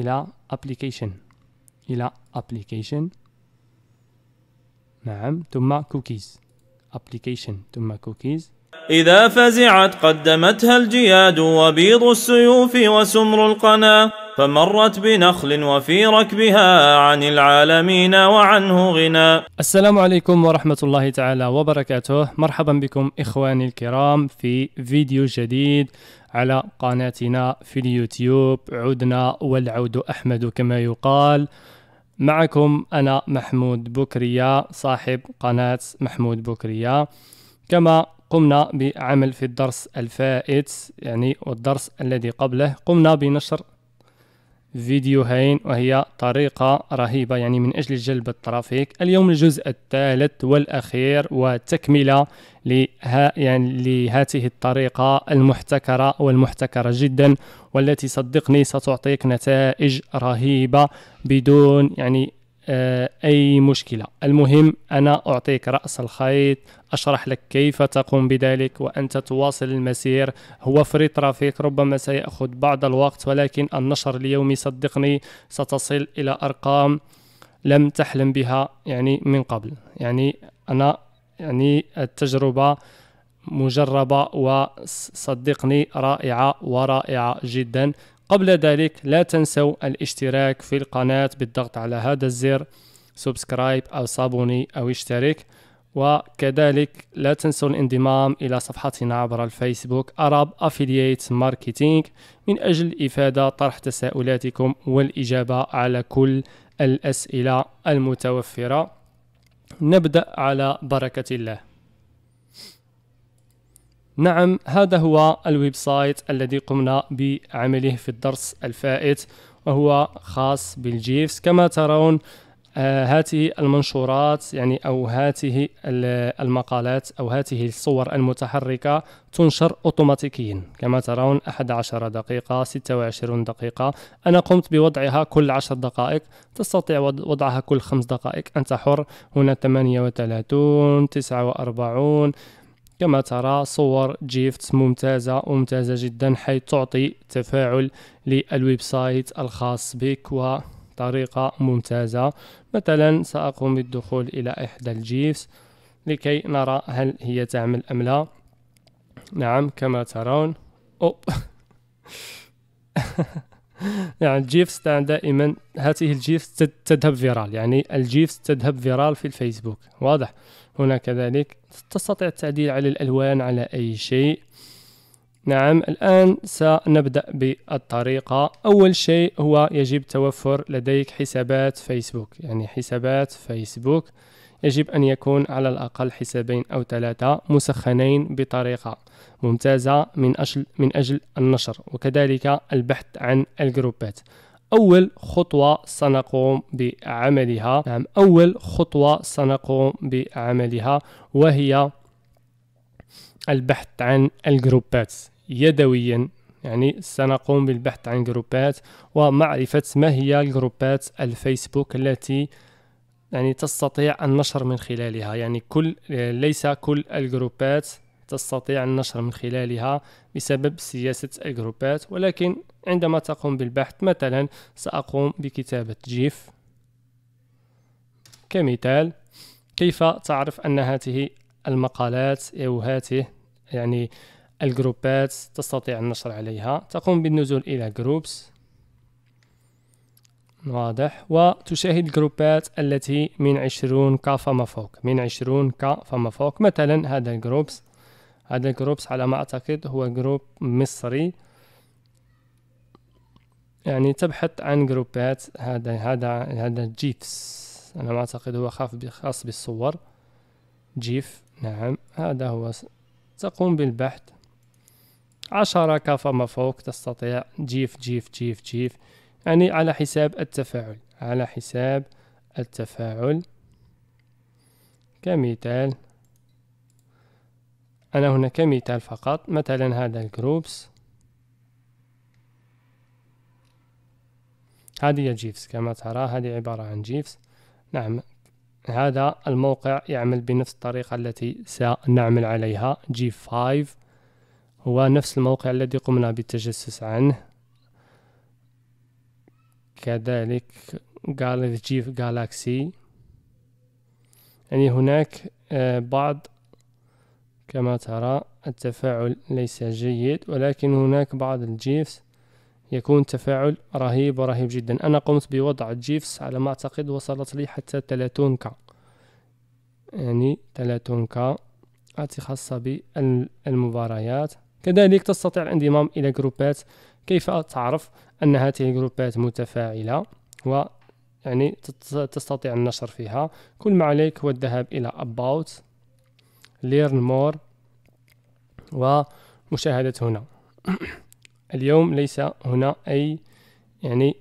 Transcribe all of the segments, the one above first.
إلى application إلى application نعم ثم cookies application ثم cookies إذا فزعت قدمتها الجياد وبيض السيوف وسمر القنا فمرت بنخل وفي ركبها عن العالمين وعنه غنى السلام عليكم ورحمة الله تعالى وبركاته مرحبا بكم إخواني الكرام في فيديو جديد على قناتنا في اليوتيوب عدنا والعود أحمد كما يقال معكم أنا محمود بكرية صاحب قناة محمود بكرية كما قمنا بعمل في الدرس الفائت يعني والدرس الذي قبله قمنا بنشر فيديوهين وهي طريقة رهيبة يعني من أجل جلب الترافيك اليوم الجزء الثالث والأخير وتكملة لها يعني لهذه الطريقة المحتكرة والمحتكرة جدا والتي صدقني ستعطيك نتائج رهيبة بدون يعني آه، أي مشكلة المهم أنا أعطيك رأس الخيط أشرح لك كيف تقوم بذلك وأنت تواصل المسير هو فري ترافيك ربما سيأخذ بعض الوقت ولكن النشر اليومي صدقني ستصل إلى أرقام لم تحلم بها يعني من قبل يعني أنا يعني التجربة مجربة وصدقني رائعة ورائعة جدا قبل ذلك لا تنسوا الاشتراك في القناة بالضغط على هذا الزر سبسكرايب أو صابوني أو اشترك وكذلك لا تنسوا الانضمام إلى صفحتنا عبر الفيسبوك أراب أفيلييت ماركتينغ من أجل إفادة طرح تساؤلاتكم والإجابة على كل الأسئلة المتوفرة نبدأ على بركة الله نعم هذا هو الويب سايت الذي قمنا بعمله في الدرس الفائت وهو خاص بالجيفس كما ترون آه، هذه المنشورات يعني أو هذه المقالات أو هذه الصور المتحركة تنشر أوتوماتيكيا كما ترون 11 دقيقة 26 دقيقة أنا قمت بوضعها كل 10 دقائق تستطيع وضعها كل 5 دقائق أنت حر هنا 38 49 كما ترى صور جيفتس ممتازة وممتازة جدا حيث تعطي تفاعل للويب سايت الخاص بك وطريقة ممتازة مثلا سأقوم بالدخول إلى إحدى الجيفس لكي نرى هل هي تعمل أم لا نعم كما ترون أوب يعني نعم، الجيفس دائما هذه الجيفس تذهب فيرال يعني الجيفس تذهب فيرال في الفيسبوك واضح هنا كذلك تستطيع التعديل على الألوان على أي شيء نعم الآن سنبدأ بالطريقة أول شيء هو يجب توفر لديك حسابات فيسبوك يعني حسابات فيسبوك يجب أن يكون على الأقل حسابين أو ثلاثة مسخنين بطريقة ممتازة من أجل, من أجل النشر وكذلك البحث عن الجروبات أول خطوة سنقوم بعملها نعم أول خطوة سنقوم بعملها وهي البحث عن الجروبات يدويا يعني سنقوم بالبحث عن جروبات ومعرفة ما هي الجروبات الفيسبوك التي يعني تستطيع النشر من خلالها يعني كل ليس كل الجروبات تستطيع النشر من خلالها بسبب سياسة الجروبات ولكن عندما تقوم بالبحث مثلا سأقوم بكتابة جيف كمثال كيف تعرف أن هذه المقالات أو هذه يعني الجروبات تستطيع النشر عليها تقوم بالنزول إلى جروبس واضح وتشاهد الجروبات التي من عشرون ك فما فوق من عشرون ك فما فوق مثلا هذا الجروبس هذا جروبس على ما أعتقد هو جروب مصري يعني تبحث عن جروبات هذا هذا هذا جيفس أنا ما أعتقد هو خاص بالصور جيف نعم هذا هو تقوم بالبحث عشرة ما فوق تستطيع جيف جيف جيف جيف يعني على حساب التفاعل على حساب التفاعل كمثال أنا هنا كمثال فقط مثلا هذا الجروبس هذه هي جيفس كما ترى هذه عبارة عن جيفس نعم هذا الموقع يعمل بنفس الطريقة التي سنعمل عليها جي 5 هو نفس الموقع الذي قمنا بالتجسس عنه كذلك جيف جالاكسي يعني هناك آه، بعض كما ترى التفاعل ليس جيد ولكن هناك بعض الجيفس يكون تفاعل رهيب ورهيب جدا أنا قمت بوضع جيفس على ما أعتقد وصلت لي حتى 30 كا يعني 30 كا ك خاصة بالمباريات كذلك تستطيع الانضمام إلى جروبات كيف تعرف أن هذه الجروبات متفاعلة و يعني تستطيع النشر فيها كل ما عليك هو الذهاب إلى about ليرن مور ومشاهدة هنا اليوم ليس هنا أي يعني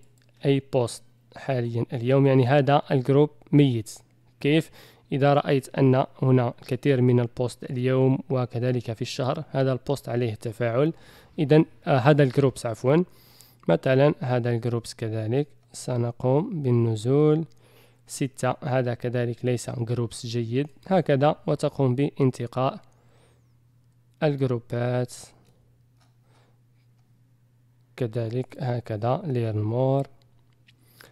أي بوست حاليا اليوم يعني هذا الجروب ميت كيف إذا رأيت أن هنا الكثير من البوست اليوم وكذلك في الشهر هذا البوست عليه تفاعل إذا آه هذا الجروبس عفوا مثلا هذا الجروبس كذلك سنقوم بالنزول ستة هذا كذلك ليس جروبس جيد هكذا وتقوم بانتقاء الجروبات كذلك هكذا ليرن مور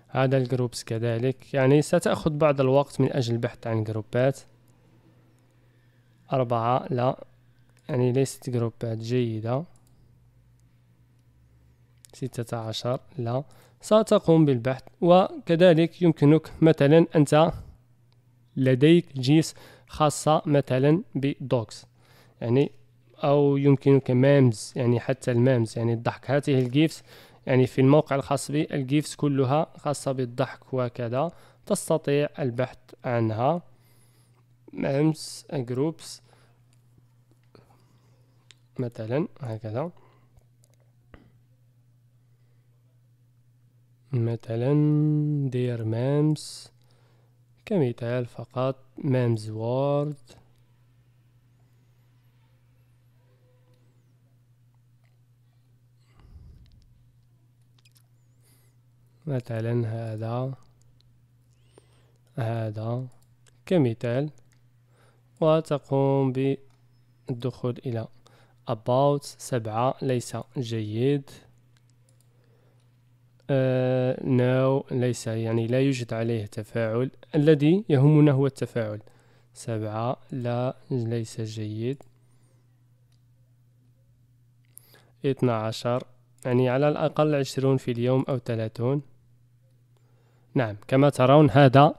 هذا الجروبس كذلك يعني ستأخذ بعض الوقت من أجل البحث عن جروبات أربعة لا يعني ليست جروبات جيدة 16 لا ستقوم بالبحث وكذلك يمكنك مثلا أنت لديك جيس خاصة مثلا بدوكس يعني أو يمكنك ميمز يعني حتى الميمز يعني الضحك هذه الجيفس يعني في الموقع الخاص بي الجيفس كلها خاصة بالضحك وكذا تستطيع البحث عنها ميمز جروبس مثلا هكذا مثلا دير مامس كمثال فقط مامز وورد مثلا هذا هذا كمثال وتقوم بالدخول إلى about سبعة ليس جيد آه ناو ليس يعني لا يوجد عليه تفاعل الذي يهمنا هو التفاعل سبعة لا ليس جيد اثنى عشر يعني على الأقل عشرون في اليوم أو ثلاثون نعم كما ترون هذا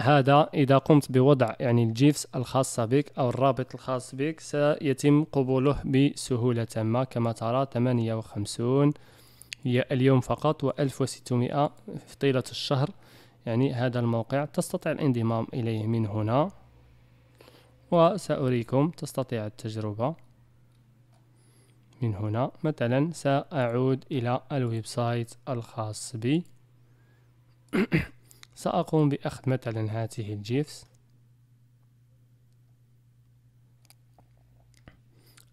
هذا إذا قمت بوضع يعني الجيفس الخاصة بك أو الرابط الخاص بك سيتم قبوله بسهولة تامة كما ترى ثمانية وخمسون هي اليوم فقط و1600 في طيلة الشهر يعني هذا الموقع تستطيع الانضمام إليه من هنا وسأريكم تستطيع التجربة من هنا مثلا سأعود إلى الويب سايت الخاص بي سأقوم بأخذ مثلا هذه الجيفس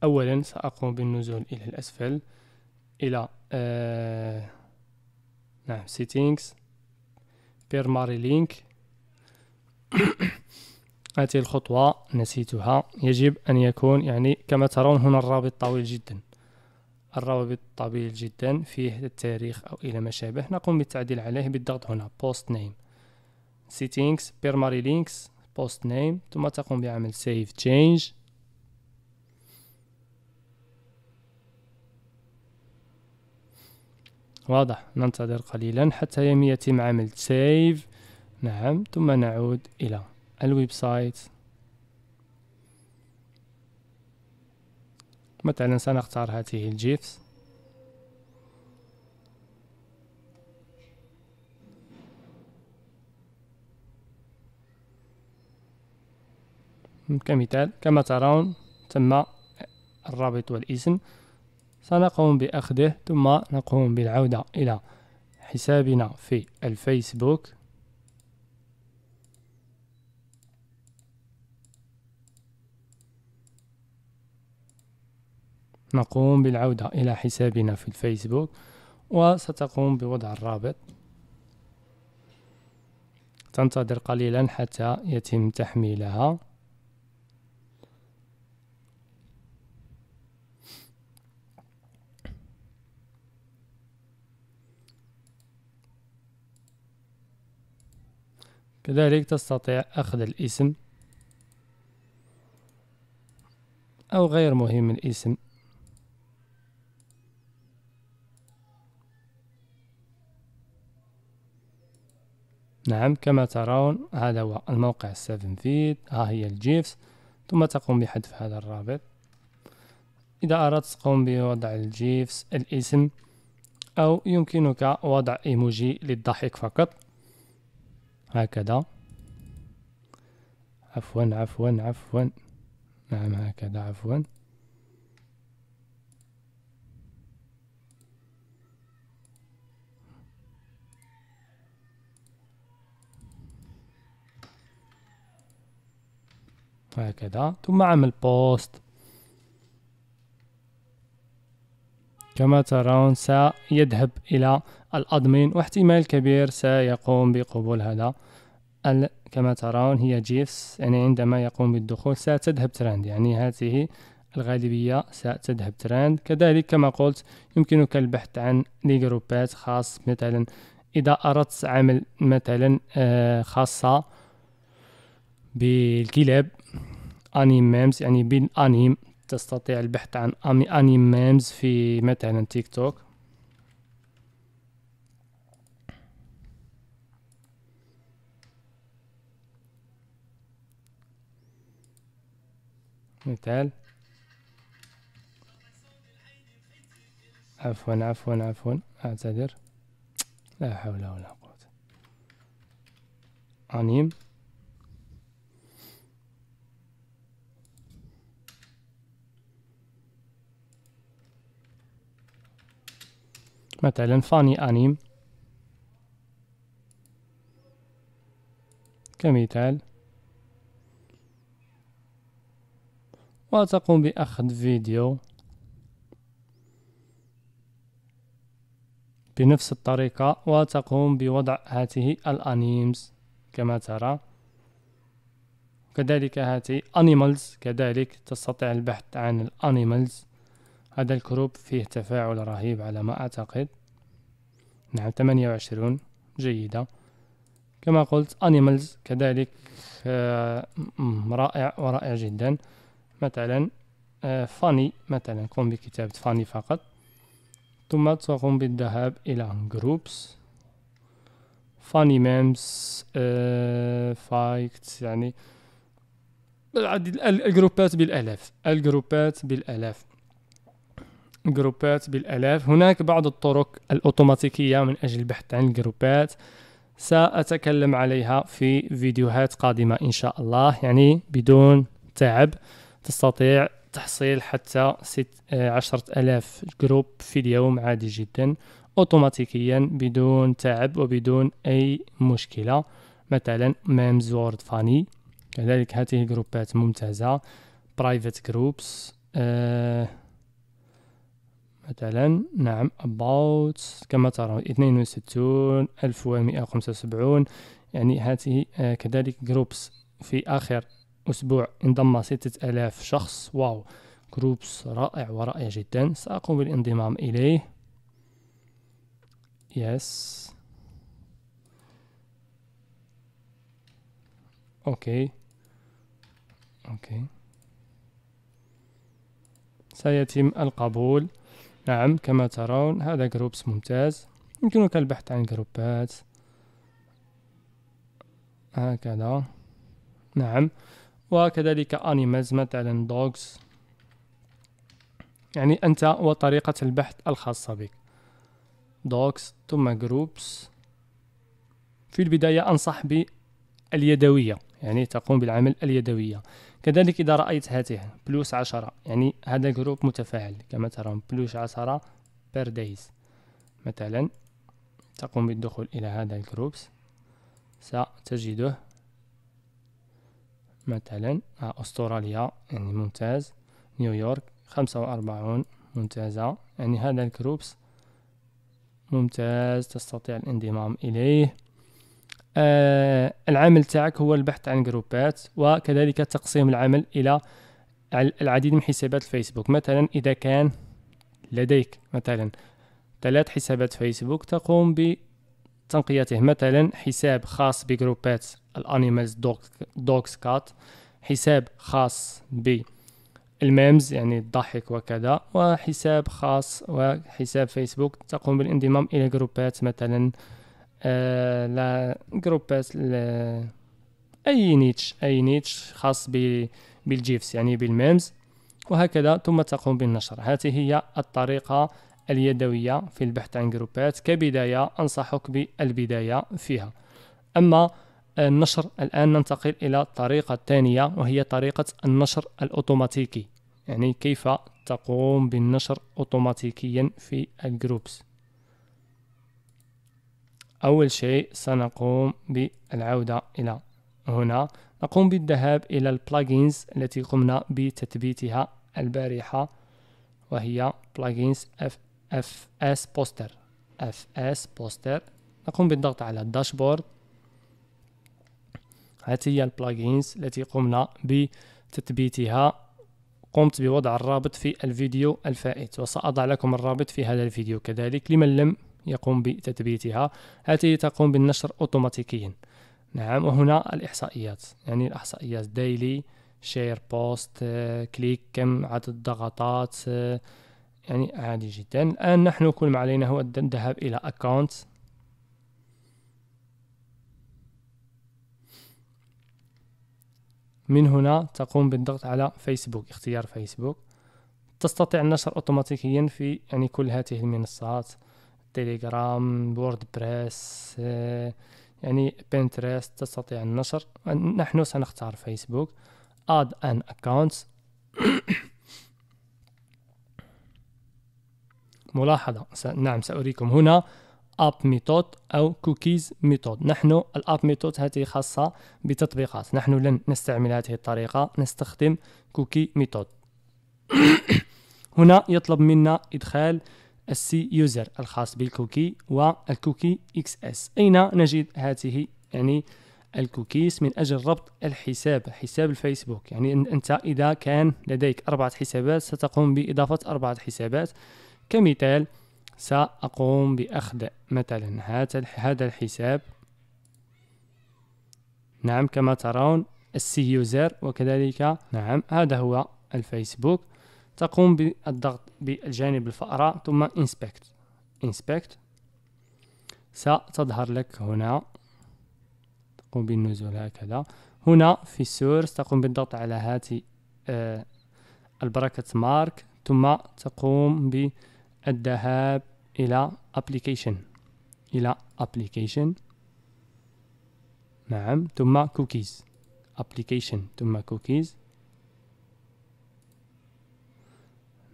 أولا سأقوم بالنزول إلى الأسفل الى آه نعم سيتينغز ماري لينك هذه الخطوة نسيتها يجب أن يكون يعني كما ترون هنا الرابط طويل جدا الرابط طويل جدا فيه التاريخ أو إلى ما شابه نقوم بالتعديل عليه بالضغط هنا بوست نيم settings primary لينكس بوست نيم ثم تقوم بعمل سيف تشينج واضح ننتظر قليلا حتى يتم عمل سيف نعم ثم نعود إلى الويب سايت مثلا سنختار هذه الجيفس كمثال كما ترون تم الرابط والاسم سنقوم بأخذه ثم نقوم بالعودة إلى حسابنا في الفيسبوك نقوم بالعودة إلى حسابنا في الفيسبوك وستقوم بوضع الرابط تنتظر قليلا حتى يتم تحميلها كذلك تستطيع أخذ الاسم أو غير مهم الاسم نعم كما ترون هذا هو الموقع السفن فيت ها هي الجيفس ثم تقوم بحذف هذا الرابط إذا أردت تقوم بوضع الجيفس الاسم أو يمكنك وضع إيموجي للضحك فقط هكذا عفوا عفوا عفوا نعم هكذا عفوا هكذا ثم عمل بوست كما ترون سيذهب إلى الأدمين واحتمال كبير سيقوم بقبول هذا كما ترون هي جيفس يعني عندما يقوم بالدخول ستذهب ترند يعني هذه الغالبية ستذهب ترند كذلك كما قلت يمكنك البحث عن لجروبات خاص مثلا إذا أردت عمل مثلا آه، خاصة بالكلاب أنيم ميمز يعني بالأنيم تستطيع البحث عن اني ميمز في مثلا تيك توك مثال عفوا عفوا عفوا اعتذر لا حول ولا قوة انيم مثلا فاني أنيم كمثال وتقوم بأخذ فيديو بنفس الطريقة وتقوم بوضع هذه الأنيمز كما ترى كذلك هذه أنيمالز كذلك تستطيع البحث عن الأنيمالز هذا الكروب فيه تفاعل رهيب على ما أعتقد نعم 28 جيدة كما قلت أنيمالز كذلك آه، رائع ورائع جدا مثلا فاني آه، مثلا قم بكتابة فاني فقط ثم تقوم بالذهاب إلى جروبس فاني ميمز فايكت يعني الجروبات بالألاف الجروبات بالألاف جروبات بالآلاف هناك بعض الطرق الأوتوماتيكية من أجل البحث عن الجروبات سأتكلم عليها في فيديوهات قادمة إن شاء الله يعني بدون تعب تستطيع تحصيل حتى ست آه، عشرة ألاف جروب في اليوم عادي جدا أوتوماتيكيا بدون تعب وبدون أي مشكلة مثلا ميمز وورد فاني كذلك هذه الجروبات ممتازة برايفت آه، جروبس مثلا نعم about كما ترون 62 1175 يعني هذه آه، كذلك groups في آخر أسبوع انضم 6000 شخص واو جروبس رائع ورائع جدا سأقوم بالانضمام إليه يس yes. أوكي أوكي سيتم القبول نعم كما ترون هذا جروبس ممتاز يمكنك البحث عن جروبات هكذا نعم وكذلك أنيمالز مثلا دوغز يعني أنت وطريقة البحث الخاصة بك دوغز ثم جروبس في البداية أنصح باليدوية يعني تقوم بالعمل اليدوية كذلك إذا رأيت هاته بلوس عشرة يعني هذا جروب متفاعل كما ترون بلوس عشرة بير دايز مثلا تقوم بالدخول إلى هذا الجروبس ستجده مثلا آه، أستراليا يعني ممتاز نيويورك خمسة وأربعون ممتازة يعني هذا الجروبس ممتاز تستطيع الانضمام إليه آه العمل تاعك هو البحث عن جروبات وكذلك تقسيم العمل الى العديد من حسابات الفيسبوك مثلا اذا كان لديك مثلا ثلاث حسابات فيسبوك تقوم بتنقيته مثلا حساب خاص بجروبات الانيمالز دوكس كات حساب خاص ب الميمز يعني الضحك وكذا وحساب خاص وحساب فيسبوك تقوم بالانضمام الى جروبات مثلا آه لا جروب جروبات اي نيتش اي نيتش خاص بالجيفس يعني بالميمز وهكذا ثم تقوم بالنشر هذه هي الطريقة اليدوية في البحث عن جروبات كبداية أنصحك بالبداية فيها أما النشر الآن ننتقل إلى الطريقة الثانية وهي طريقة النشر الأوتوماتيكي يعني كيف تقوم بالنشر أوتوماتيكيا في الجروبس أول شيء سنقوم بالعودة إلى هنا نقوم بالذهاب إلى البلاجينز التي قمنا بتثبيتها البارحة وهي بلاجينز FS Poster FS Poster نقوم بالضغط على الداشبورد هذه هي البلاجينز التي قمنا بتثبيتها قمت بوضع الرابط في الفيديو الفائت وسأضع لكم الرابط في هذا الفيديو كذلك لمن لم يقوم بتثبيتها هذه تقوم بالنشر أوتوماتيكيا نعم وهنا الإحصائيات يعني الإحصائيات ديلي شير بوست كليك كم عدد الضغطات يعني عادي جدا الآن نحن كل ما علينا هو الذهاب إلى اكونت من هنا تقوم بالضغط على فيسبوك اختيار فيسبوك تستطيع النشر اوتوماتيكيا في يعني كل هذه المنصات تيليجرام وورد بريس آه، يعني بنترست تستطيع النشر نحن سنختار فيسبوك اد ان اكونت ملاحظة نعم سأريكم هنا اب ميثود او كوكيز ميثود نحن الاب ميثود هذه خاصة بتطبيقات نحن لن نستعمل هذه الطريقة نستخدم كوكي ميثود هنا يطلب منا ادخال السي يوزر الخاص بالكوكي والكوكي اكس اس اين نجد هذه يعني الكوكيز من اجل ربط الحساب حساب الفيسبوك يعني انت اذا كان لديك اربعه حسابات ستقوم باضافه اربعه حسابات كمثال ساقوم باخذ مثلا هذا الحساب نعم كما ترون السي يوزر وكذلك نعم هذا هو الفيسبوك تقوم بالضغط بالجانب الفأرة ثم inspect inspect ستظهر لك هنا تقوم بالنزول هكذا هنا في السورس تقوم بالضغط على هذه آه البركة مارك ثم تقوم بالذهاب إلى application إلى application نعم ثم cookies application ثم cookies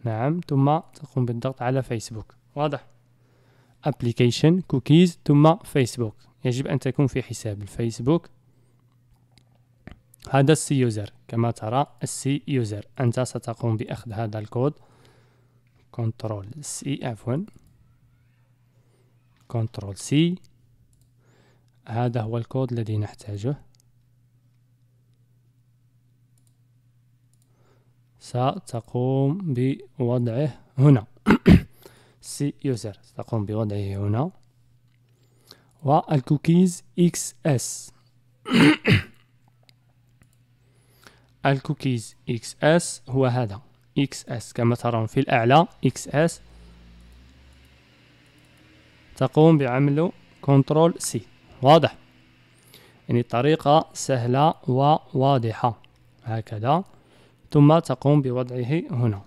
نعم ثم تقوم بالضغط على فيسبوك واضح ابليكيشن كوكيز ثم فيسبوك يجب ان تكون في حساب الفيسبوك هذا السي يوزر كما ترى السي يوزر انت ستقوم باخذ هذا الكود كنترول سي عفوا كنترول سي هذا هو الكود الذي نحتاجه ستقوم بوضعه هنا سي يوزر ستقوم بوضعه هنا والكوكيز اكس اس الكوكيز اكس اس هو هذا اكس اس كما ترون في الاعلى اكس اس تقوم بعمله كنترول سي واضح يعني طريقة سهلة وواضحة هكذا ثم تقوم بوضعه هنا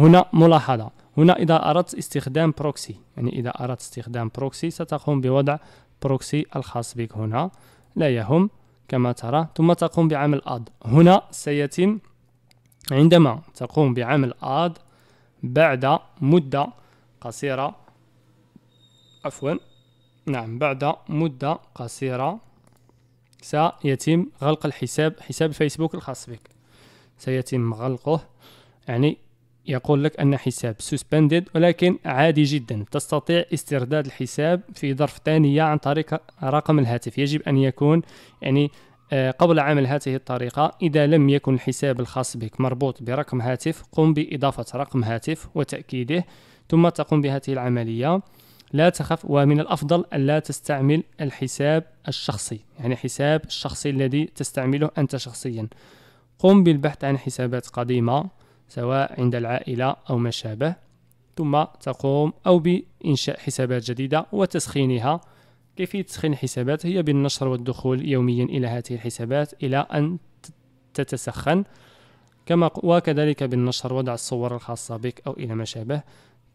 هنا ملاحظة هنا إذا أردت استخدام بروكسي يعني إذا أردت استخدام بروكسي ستقوم بوضع بروكسي الخاص بك هنا لا يهم كما ترى ثم تقوم بعمل اد هنا سيتم عندما تقوم بعمل اد بعد مدة قصيرة عفوا نعم بعد مدة قصيرة سيتم غلق الحساب حساب فيسبوك الخاص بك سيتم غلقه يعني يقول لك أن حساب suspended ولكن عادي جدا تستطيع استرداد الحساب في ظرف ثانية عن طريق رقم الهاتف يجب أن يكون يعني آه، قبل عمل هذه الطريقة إذا لم يكن الحساب الخاص بك مربوط برقم هاتف قم بإضافة رقم هاتف وتأكيده ثم تقوم بهذه العملية لا تخف ومن الأفضل أن لا تستعمل الحساب الشخصي يعني حساب الشخصي الذي تستعمله أنت شخصيا قم بالبحث عن حسابات قديمة سواء عند العائلة أو ما شابه ثم تقوم أو بإنشاء حسابات جديدة وتسخينها كيفية تسخين الحسابات هي بالنشر والدخول يوميا إلى هذه الحسابات إلى أن تتسخن كما وكذلك بالنشر وضع الصور الخاصة بك أو إلى ما شابه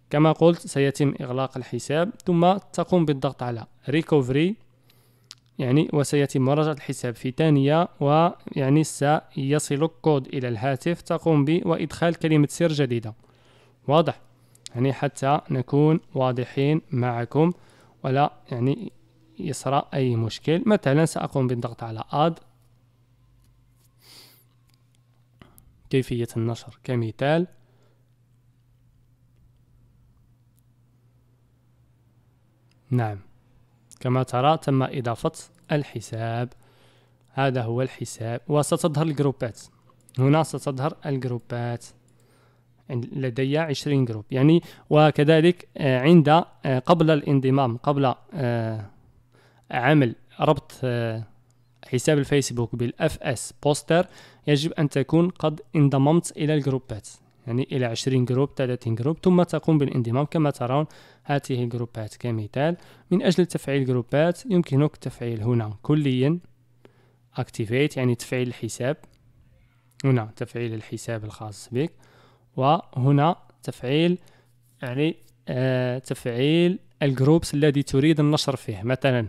كما قلت سيتم إغلاق الحساب ثم تقوم بالضغط على ريكوفري يعني وسيتم مراجعة الحساب في ثانية ويعني سيصل الكود إلى الهاتف تقوم به وإدخال كلمة سر جديدة واضح يعني حتى نكون واضحين معكم ولا يعني يصرى أي مشكل مثلا سأقوم بالضغط على أد كيفية النشر كمثال نعم كما ترى تم إضافة الحساب هذا هو الحساب وستظهر الجروبات هنا ستظهر الجروبات لدي 20 جروب يعني وكذلك آه، عند آه، قبل الانضمام قبل آه، عمل ربط حساب الفيسبوك بالاف اس بوستر يجب ان تكون قد انضممت الى الجروبات يعني الى 20 جروب 30 جروب ثم تقوم بالانضمام كما ترون هاته الجروبات كمثال من أجل تفعيل جروبات يمكنك تفعيل هنا كليا activate يعني تفعيل الحساب هنا تفعيل الحساب الخاص بك وهنا تفعيل يعني آه تفعيل الجروبس الذي تريد النشر فيه مثلا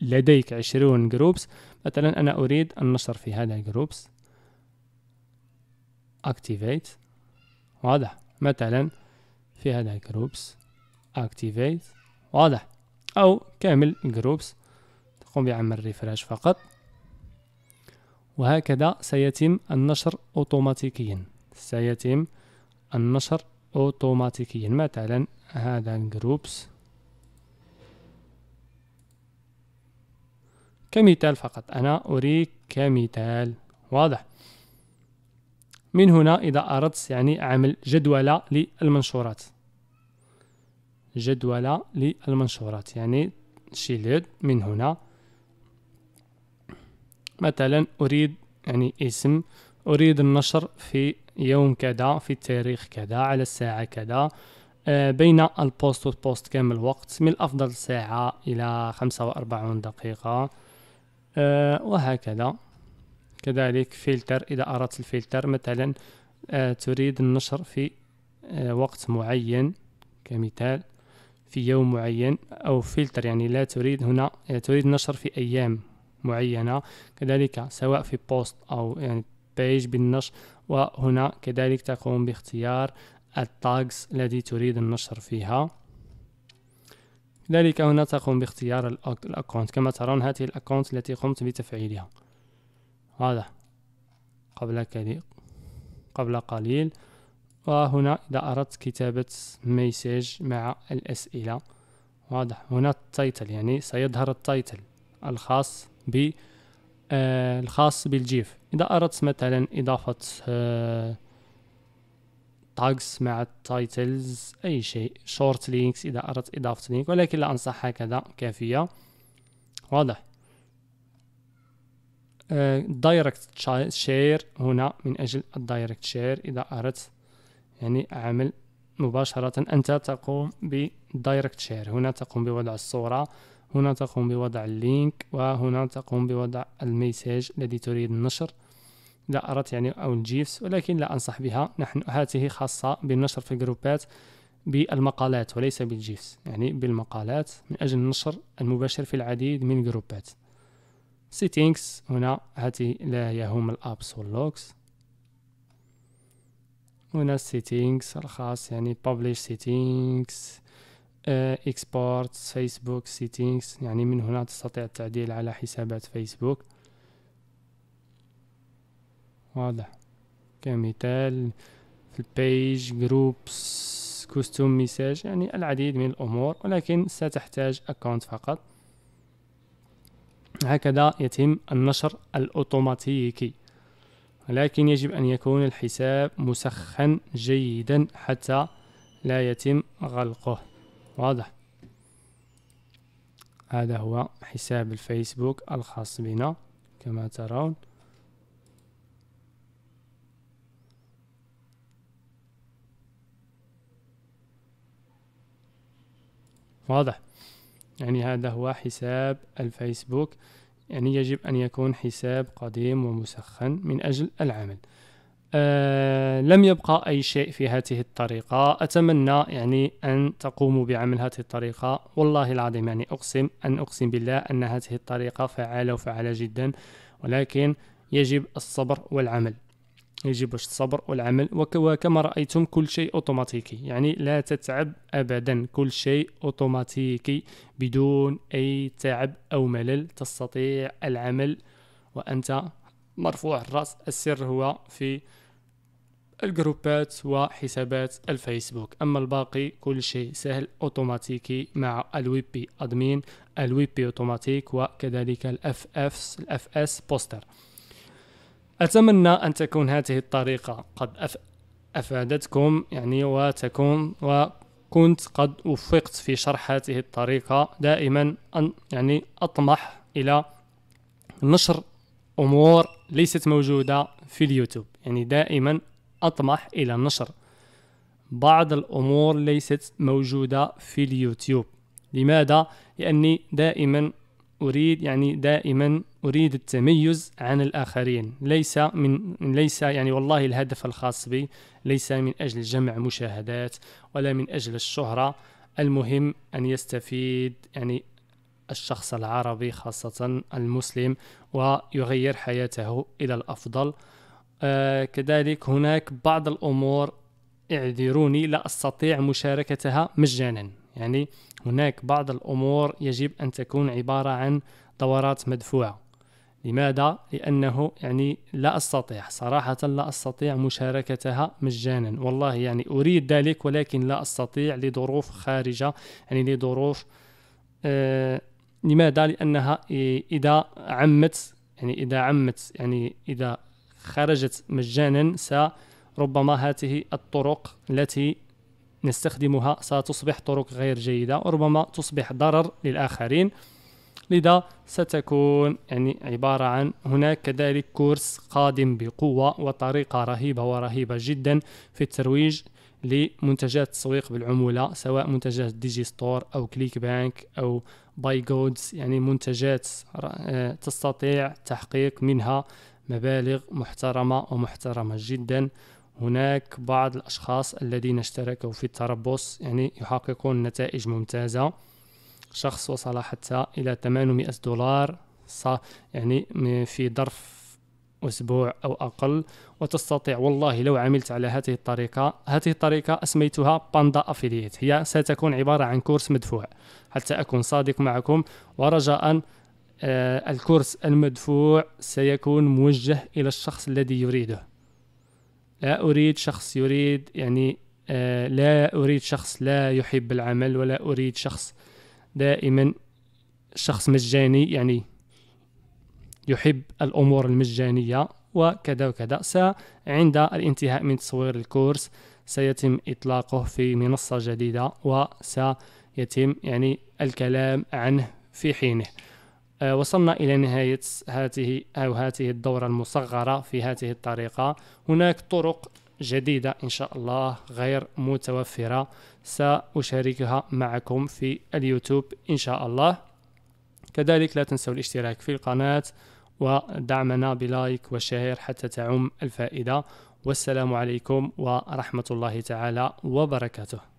لديك عشرون جروبس مثلا أنا أريد النشر في هذا الجروبس activate واضح مثلا في هذا الجروبس activate واضح أو كامل جروبس تقوم بعمل ريفرش فقط وهكذا سيتم النشر أوتوماتيكيا سيتم النشر أوتوماتيكيا مثلا هذا جروبس كمثال فقط أنا اريك كمثال واضح من هنا إذا أردت يعني عمل جدولة للمنشورات جدول للمنشورات يعني شيل من هنا مثلا أريد يعني اسم أريد النشر في يوم كذا في التاريخ كذا على الساعة كذا آه، بين البوست والبوست كم الوقت من الأفضل ساعة إلى خمسة وأربعون دقيقة آه، وهكذا كذلك فلتر إذا أردت الفلتر مثلا آه، تريد النشر في وقت معين كمثال في يوم معين أو فلتر يعني لا تريد هنا يعني تريد نشر في أيام معينة كذلك سواء في بوست أو يعني بيج بالنشر وهنا كذلك تقوم باختيار التاجز الذي تريد النشر فيها كذلك هنا تقوم باختيار الأكونت كما ترون هذه الأكونت التي قمت بتفعيلها هذا قبل قبل قليل وهنا إذا أردت كتابة ميساج مع الأسئلة واضح هنا التايتل يعني سيظهر التايتل الخاص ب آه الخاص بالجيف إذا أردت مثلا إضافة آه تاجز مع التايتلز أي شيء شورت لينكس إذا أردت إضافة لينك ولكن لا أنصح هكذا كافية واضح دايركت آه، شير هنا من أجل الدايركت شير إذا أردت يعني عمل مباشرة أنت تقوم بدايركت شير هنا تقوم بوضع الصورة هنا تقوم بوضع اللينك وهنا تقوم بوضع الميساج الذي تريد النشر لا أردت يعني أو الجيفس ولكن لا أنصح بها نحن هذه خاصة بالنشر في الجروبات بالمقالات وليس بالجيفس يعني بالمقالات من أجل النشر المباشر في العديد من الجروبات سيتينكس هنا هذه لا يهم الأبس واللوكس هنا settings الخاص يعني publish settings اكسبورت آه، فيسبوك settings يعني من هنا تستطيع التعديل على حسابات فيسبوك واضح كمثال في البيج جروبس كوستوم ميساج يعني العديد من الأمور ولكن ستحتاج أكونت فقط هكذا يتم النشر الأوتوماتيكي ولكن يجب أن يكون الحساب مسخن جيدا حتى لا يتم غلقه واضح هذا هو حساب الفيسبوك الخاص بنا كما ترون واضح يعني هذا هو حساب الفيسبوك يعني يجب أن يكون حساب قديم ومسخن من أجل العمل أه لم يبقى أي شيء في هذه الطريقة أتمنى يعني أن تقوموا بعمل هذه الطريقة والله العظيم يعني أقسم أن أقسم بالله أن هذه الطريقة فعالة وفعالة جدا ولكن يجب الصبر والعمل يجب الصبر والعمل وكما رأيتم كل شيء أوتوماتيكي يعني لا تتعب أبدا كل شيء أوتوماتيكي بدون أي تعب أو ملل تستطيع العمل وأنت مرفوع الرأس السر هو في الجروبات وحسابات الفيسبوك أما الباقي كل شيء سهل أوتوماتيكي مع الويبي بي أدمين الويبي بي أوتوماتيك وكذلك الاف الاف اس بوستر أتمنى أن تكون هذه الطريقة قد أفادتكم يعني وتكون وكنت قد وفقت في شرح هذه الطريقة دائما أن يعني أطمح إلى نشر أمور ليست موجودة في اليوتيوب يعني دائما أطمح إلى نشر بعض الأمور ليست موجودة في اليوتيوب لماذا؟ لأني دائما أريد يعني دائما أريد التميز عن الآخرين ليس من ليس يعني والله الهدف الخاص بي ليس من أجل جمع مشاهدات ولا من أجل الشهرة المهم أن يستفيد يعني الشخص العربي خاصة المسلم ويغير حياته إلى الأفضل آه كذلك هناك بعض الأمور اعذروني لا أستطيع مشاركتها مجانا يعني هناك بعض الأمور يجب أن تكون عبارة عن دورات مدفوعة لماذا؟ لأنه يعني لا أستطيع صراحة لا أستطيع مشاركتها مجانا والله يعني أريد ذلك ولكن لا أستطيع لظروف خارجة يعني لظروف آه لماذا؟ لأنها إذا عمت يعني إذا عمت يعني إذا خرجت مجانا سربما هذه الطرق التي نستخدمها ستصبح طرق غير جيدة وربما تصبح ضرر للآخرين لذا ستكون يعني عبارة عن هناك كذلك كورس قادم بقوة وطريقة رهيبة ورهيبة جدا في الترويج لمنتجات التسويق بالعمولة سواء منتجات ديجي ستور أو كليك بانك أو باي جودز يعني منتجات آه، تستطيع تحقيق منها مبالغ محترمة ومحترمة جدا هناك بعض الأشخاص الذين اشتركوا في التربص يعني يحققون نتائج ممتازة شخص وصل حتى إلى 800 دولار يعني في ظرف أسبوع أو أقل وتستطيع والله لو عملت على هذه الطريقة هذه الطريقة أسميتها باندا أفيليت هي ستكون عبارة عن كورس مدفوع حتى أكون صادق معكم ورجاء آه، الكورس المدفوع سيكون موجه إلى الشخص الذي يريده لا أريد شخص يريد يعني آه، لا أريد شخص لا يحب العمل ولا أريد شخص دائما شخص مجاني يعني يحب الأمور المجانية وكذا وكذا عند الانتهاء من تصوير الكورس سيتم إطلاقه في منصة جديدة وسيتم يعني الكلام عنه في حينه آه، وصلنا إلى نهاية هذه أو هذه الدورة المصغرة في هذه الطريقة هناك طرق جديدة إن شاء الله غير متوفرة سأشاركها معكم في اليوتيوب إن شاء الله كذلك لا تنسوا الاشتراك في القناة ودعمنا بلايك وشير حتى تعم الفائدة والسلام عليكم ورحمة الله تعالى وبركاته